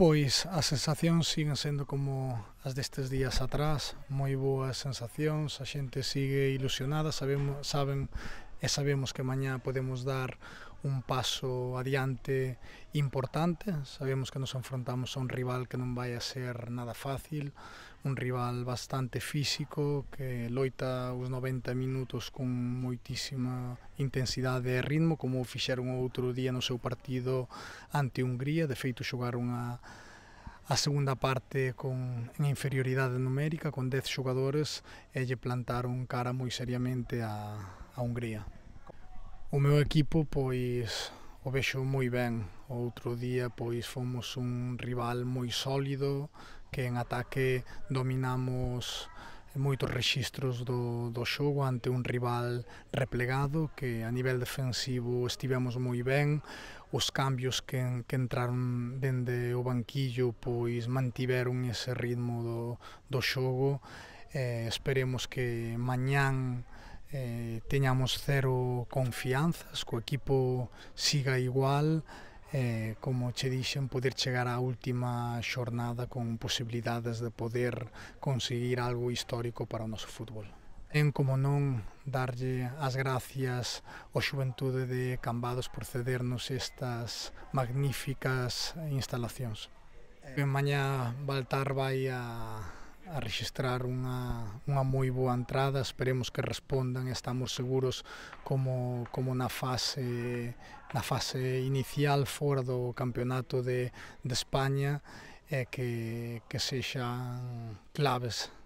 Pois as sensacións siguen sendo como as destes días atrás, moi boas sensacións, a xente sigue ilusionada, sabemos, saben e sabemos que mañá podemos dar un paso adiante importante. Sabemos que nos enfrontamos a un rival que non vai a ser nada fácil, un rival bastante físico que loita os 90 minutos con moitísima intensidade e ritmo, como fixeron outro día no seu partido ante Hungría, de feito xogaron a a segunda parte con en inferioridade numérica con 10 xogadores e lle plantaron cara moi seriamente a, a Hungría. O meu equipo pois o vexo moi ben. O outro día pois fomos un rival moi sólido que en ataque dominamos moitos rexistros do, do xogo ante un rival replegado que a nivel defensivo estivemos moi ben os cambios que, que entraron dende o banquillo pois mantiveron ese ritmo do, do xogo eh, esperemos que mañán eh, teñamos cero confianzas, co equipo siga igual, eh, como che dixen, poder chegar á última xornada con posibilidades de poder conseguir algo histórico para o noso fútbol. En como non darlle as gracias ao Xuventude de Cambados por cedernos estas magníficas instalacións. Eh, eh mañá Baltar vai a a registrar unha, unha moi boa entrada, esperemos que respondan, estamos seguros como, como na fase na fase inicial fora do campeonato de, de España e que, que sexan claves